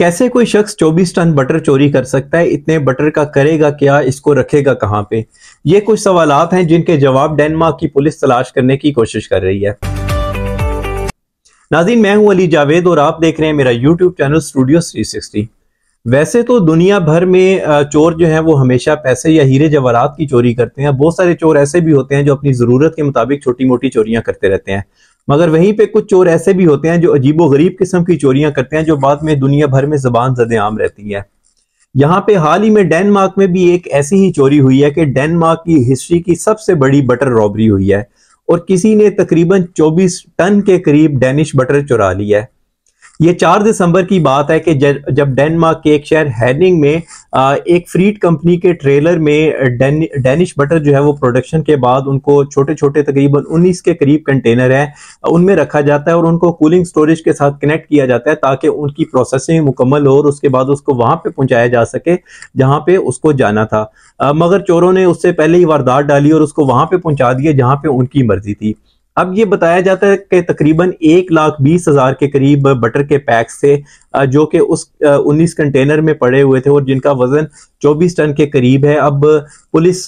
कैसे कोई शख्स 24 टन बटर चोरी कर सकता है इतने बटर का करेगा क्या इसको रखेगा कहाँ पे ये कुछ सवाल हैं जिनके जवाब डेनमार्क की पुलिस तलाश करने की कोशिश कर रही है नाजिन मैं हूं अली जावेद और आप देख रहे हैं मेरा यूट्यूब चैनल स्टूडियो 360 वैसे तो दुनिया भर में चोर जो है वो हमेशा पैसे या हीरे जवाहरात की चोरी करते हैं बहुत सारे चोर ऐसे भी होते हैं जो अपनी ज़रूरत के मुताबिक छोटी मोटी चोरियां करते रहते हैं मगर वहीं पे कुछ चोर ऐसे भी होते हैं जो अजीबो गरीब किस्म की चोरियां करते हैं जो बाद में दुनिया भर में जबान जद आम रहती है यहाँ पे हाल ही में डेनमार्क में भी एक ऐसी ही चोरी हुई है कि डेनमार्क की हिस्ट्री की सबसे बड़ी बटर रॉबरी हुई है और किसी ने तकरीबन 24 टन के करीब डेनिश बटर चुरा लिया है ये चार दिसंबर की बात है कि जब डेनमार्क के एक शहर हैनिंग में एक फ्रीड कंपनी के ट्रेलर में डेनिश बटर जो है वो प्रोडक्शन के बाद उनको छोटे छोटे तकरीबन 19 के करीब कंटेनर हैं उनमें रखा जाता है और उनको कूलिंग स्टोरेज के साथ कनेक्ट किया जाता है ताकि उनकी प्रोसेसिंग मुकम्मल हो और उसके बाद उसको वहां पर पहुंचाया जा सके जहाँ पे उसको जाना था मगर चोरों ने उससे पहले ही वारदात डाली और उसको वहां पर पहुंचा दिया जहाँ पर उनकी मर्जी थी अब ये बताया जाता है कि तकरीबन एक लाख बीस हजार के करीब बटर के पैक्स थे जो कि उस उन्नीस कंटेनर में पड़े हुए थे और जिनका वजन चौबीस टन के करीब है अब पुलिस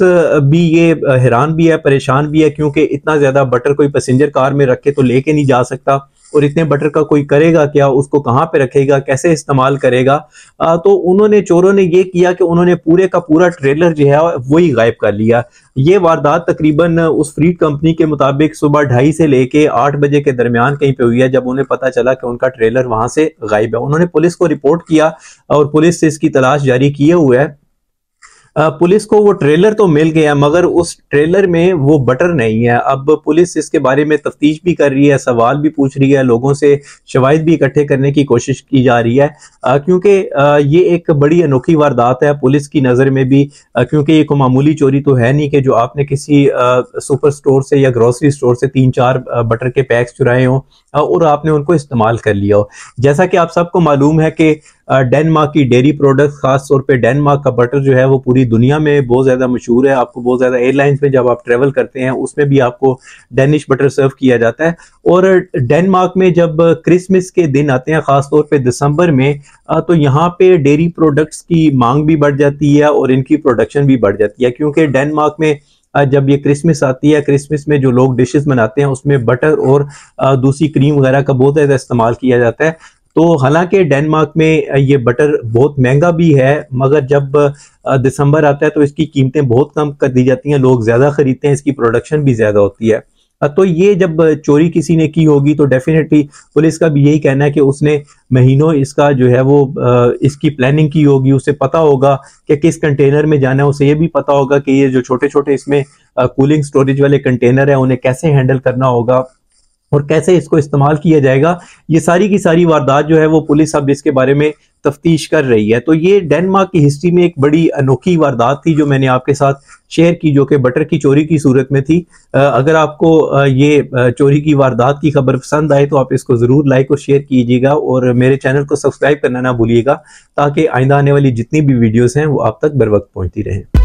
भी ये हैरान भी है परेशान भी है क्योंकि इतना ज्यादा बटर कोई पैसेंजर कार में रख के तो लेके नहीं जा सकता और इतने बटर का कोई करेगा क्या उसको कहाँ पे रखेगा कैसे इस्तेमाल करेगा आ, तो उन्होंने चोरों ने ये किया कि उन्होंने पूरे का पूरा ट्रेलर जो है वही गायब कर लिया ये वारदात तकरीबन उस फ्रीड कंपनी के मुताबिक सुबह ढाई से लेके आठ बजे के दरमियान कहीं पे हुई है जब उन्हें पता चला कि उनका ट्रेलर वहां से गायब है उन्होंने पुलिस को रिपोर्ट किया और पुलिस से इसकी तलाश जारी किए हुए है पुलिस को वो ट्रेलर तो मिल गया मगर उस ट्रेलर में वो बटर नहीं है अब पुलिस इसके बारे में तफ्तीश भी कर रही है सवाल भी पूछ रही है लोगों से शवाद भी इकट्ठे करने की कोशिश की जा रही है क्योंकि ये एक बड़ी अनोखी वारदात है पुलिस की नज़र में भी क्योंकि ये को मामूली चोरी तो है नहीं कि जो आपने किसी सुपर स्टोर से या ग्रोसरी स्टोर से तीन चार बटर के पैक्स चुराए हों और आपने उनको इस्तेमाल कर लिया हो जैसा कि आप सबको मालूम है कि डेनमार्क की डेयरी प्रोडक्ट खास तौर पे डेनमार्क का बटर जो है वो पूरी दुनिया में बहुत ज़्यादा मशहूर है आपको बहुत ज़्यादा एयरलाइंस में जब आप ट्रैवल करते हैं उसमें भी आपको डेनिश बटर सर्व किया जाता है और डेनमार्क में जब क्रिसमस के दिन आते हैं ख़ासतौर पर दिसंबर में तो यहाँ पे डेयरी प्रोडक्ट्स की मांग भी बढ़ जाती है और इनकी प्रोडक्शन भी बढ़ जाती है क्योंकि डेनमार्क में जब ये क्रिसमस आती है क्रिसमस में जो लोग डिशेस बनाते हैं उसमें बटर और दूसरी क्रीम वगैरह का बहुत ज़्यादा इस्तेमाल किया जाता है तो हालांकि डेनमार्क में ये बटर बहुत महंगा भी है मगर जब दिसंबर आता है तो इसकी कीमतें बहुत कम कर दी जाती हैं लोग ज़्यादा ख़रीदते हैं इसकी प्रोडक्शन भी ज़्यादा होती है तो ये जब चोरी किसी ने की होगी तो डेफिनेटली पुलिस का भी यही कहना है कि उसने महीनों इसका जो है वो इसकी प्लानिंग की होगी उसे पता होगा कि किस कंटेनर में जाना है उसे ये भी पता होगा कि ये जो छोटे छोटे इसमें कूलिंग स्टोरेज वाले कंटेनर है उन्हें कैसे हैंडल करना होगा और कैसे इसको इस्तेमाल किया जाएगा ये सारी की सारी वारदात जो है वो पुलिस अब इसके बारे में तफ्तीश कर रही है तो ये डेनमार्क की हिस्ट्री में एक बड़ी अनोखी वारदात थी जो मैंने आपके साथ शेयर की जो कि बटर की चोरी की सूरत में थी अगर आपको ये चोरी की वारदात की खबर पसंद आए तो आप इसको ज़रूर लाइक और शेयर कीजिएगा और मेरे चैनल को सब्सक्राइब करना ना भूलिएगा ताकि आइंदा आने वाली जितनी भी वीडियोज़ हैं वो आप तक बर वक्त पहुँचती रहें